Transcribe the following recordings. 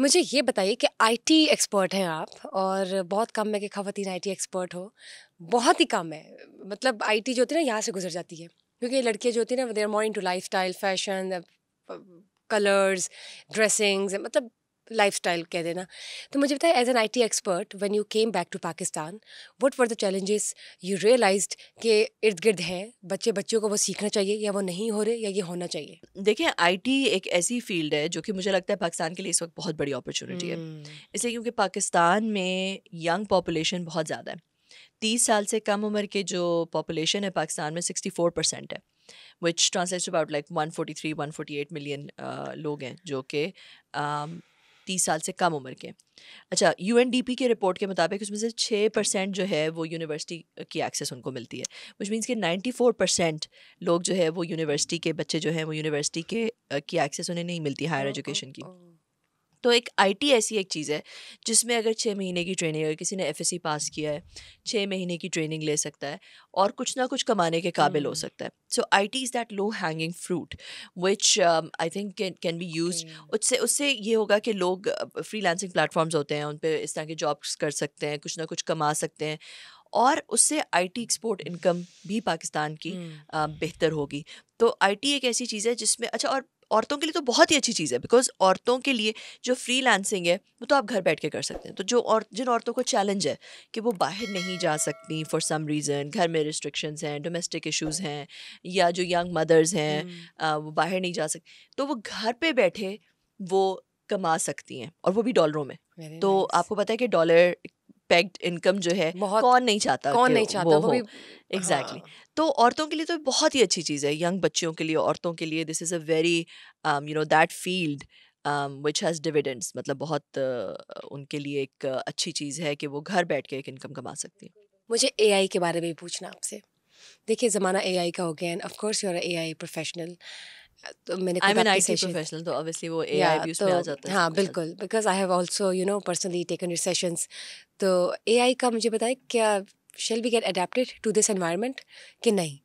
मुझे ये बताइए कि आईटी एक्सपर्ट हैं आप और बहुत कम है कि खातन आईटी एक्सपर्ट हो बहुत ही कम है मतलब आईटी जो होती है ना यहाँ से गुजर जाती है क्योंकि लड़कियाँ जो होती है ना there more into lifestyle fashion colours dressings मतलब लाइफ स्टाइल कह देना तो मुझे बताया as an I T expert when you came back to Pakistan what were the challenges you realise के इर्द गिर्द हैं बच्चे बच्चों को वो सीखना चाहिए या वो नहीं हो रहे या ये होना चाहिए देखिए आई टी एक ऐसी फील्ड है जो कि मुझे लगता है पाकिस्तान के लिए इस वक्त बहुत बड़ी अपॉर्चुनिटी hmm. है हम्म। इसलिए क्योंकि पाकिस्तान में यंग पॉपुलेशन बहुत ज़्यादा है तीस साल से कम उम्र के जो पॉपुलेशन है पाकिस्तान में सिक्सटी फोर परसेंट है which translates about like one forty three one forty eight million लोग हैं जो कि तीस साल से कम उम्र के अच्छा यू के रिपोर्ट के मुताबिक उसमें से छः परसेंट जो है वो यूनिवर्सिटी की एक्सेस उनको मिलती है विच मीन्स कि नाइन्टी फोर परसेंट लोग जो है वो यूनिवर्सिटी के बच्चे जो हैं वो यूनिवर्सिटी के की एक्सेस उन्हें नहीं मिलती हायर हाँ, एजुकेशन की हाँ, हाँ। तो एक आईटी ऐसी एक चीज़ है जिसमें अगर छः महीने की ट्रेनिंग अगर किसी ने एफएससी पास किया है छः महीने की ट्रेनिंग ले सकता है और कुछ ना कुछ कमाने के काबिल हो हम्म। सकता है so I T is that low hanging fruit which I think can be use उससे उससे ये होगा कि लोग फ्री लैंसिंग प्लेटफॉर्म्स होते हैं उन पर इस तरह के जॉब्स कर सकते हैं कुछ ना कुछ कमा सकते हैं और उससे आईटी एक्सपोर्ट इनकम भी पाकिस्तान की hmm. बेहतर होगी तो आईटी एक ऐसी चीज़ है जिसमें अच्छा और औरतों के लिए तो बहुत ही अच्छी चीज़ है बिकॉज औरतों के लिए जो फ्री है वो तो आप घर बैठ के कर सकते हैं तो जो और जिन औरतों को चैलेंज है कि वो बाहर नहीं जा सकती फॉर सम रीज़न घर में रिस्ट्रिक्शंस हैं डोमेस्टिक इशूज़ हैं या जो यंग मदर्स हैं हम्म। वो बाहर नहीं जा सकती तो वो घर पर बैठे वो कमा सकती हैं और वो भी डॉलरों में Very तो nice. आपको पता है कि डॉलर पेग्ड इनकम जो है कौन नहीं चाहता कौन नहीं चाहता वो, वो एग्जैक्टली हाँ। exactly. हाँ. तो औरतों के लिए तो बहुत ही अच्छी चीज़ है यंग बच्चियों के लिए औरतों के लिए this is a very you know that field which has dividends मतलब बहुत uh, उनके लिए एक uh, अच्छी चीज़ है कि वो घर बैठ के एक इनकम कमा सकती है मुझे एआई के बारे में पूछना आपसे देखिए ज़माना एआई का हो गया and of course you're A I professional तो मैंने आई मीन आईटी प्रोफेशनल तो ऑब्वियसली वो एआई भी उसमें आ तो जाता है हां बिल्कुल because I have also you know personally taken recessions तो एआई का मुझे बताएं क्या shall be get adapted to this environment कि नहीं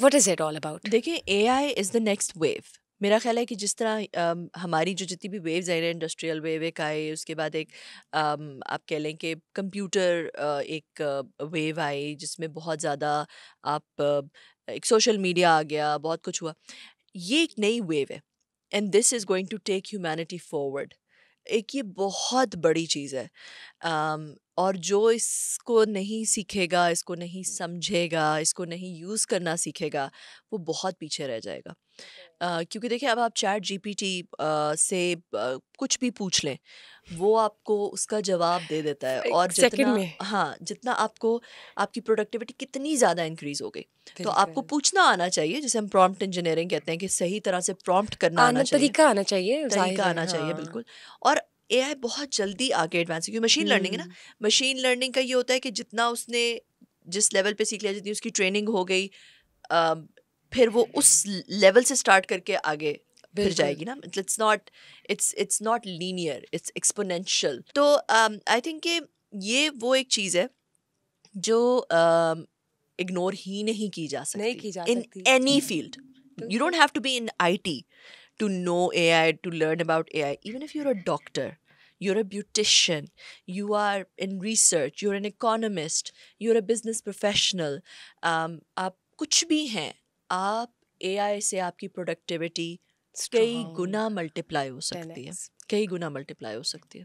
what is it all about देखिए AI is the next wave मेरा ख्याल है कि जिस तरह um, हमारी जो जितनी भी वेव्स आई रहे इंडस्ट्रियल वेव एक आए उसके बाद एक um, आप कह लें कि कंप्यूटर uh, एक वेव uh, आई जिसमें बहुत ज़्यादा आप uh, एक सोशल मीडिया आ गया बहुत कुछ हुआ ये एक नई वेव है and this is going to take humanity forward एक ये बहुत बड़ी चीज़ है और जो इसको नहीं सीखेगा इसको नहीं समझेगा इसको नहीं यूज़ करना सीखेगा वो बहुत पीछे रह जाएगा uh, क्योंकि देखिए अब आप चैट जीपीटी uh, से uh, कुछ भी पूछ लें वो आपको उसका जवाब दे देता है और जितना में। हाँ जितना आपको आपकी प्रोडक्टिविटी कितनी ज़्यादा इंक्रीज हो गई तो आपको पूछना आना चाहिए जिसे हम प्रॉम्प्ट इंजीनियरिंग कहते हैं कि सही तरह से प्रॉम्प्ट करना आना, आना चाहिए तरीका आना चाहिए तरीका आना चाहिए हाँ। बिल्कुल और ए आई बहुत जल्दी आगे एडवांस क्योंकि मशीन लर्निंग है ना मशीन हम्म। लर्निंग का ये होता है कि जितना उसने जिस लेवल पे सीख लिया जितनी उसकी ट्रेनिंग हो गई फिर वो उस लेवल से स्टार्ट करके आगे फिर जाएगी ना it's not it's it's not linear it's exponential तो आई थिंक कि ये वो एक चीज़ है जो इग्नोर ही नहीं की जा सकती in any field you don't have to be in T to know AI, to learn about AI. Even if you're a doctor, you're a beautician, you are in research, you're an economist, you're a business professional, um, आप कुछ भी हैं आप AI से आपकी productivity कई गुना multiply हो सकती है कई गुना multiply हो सकती है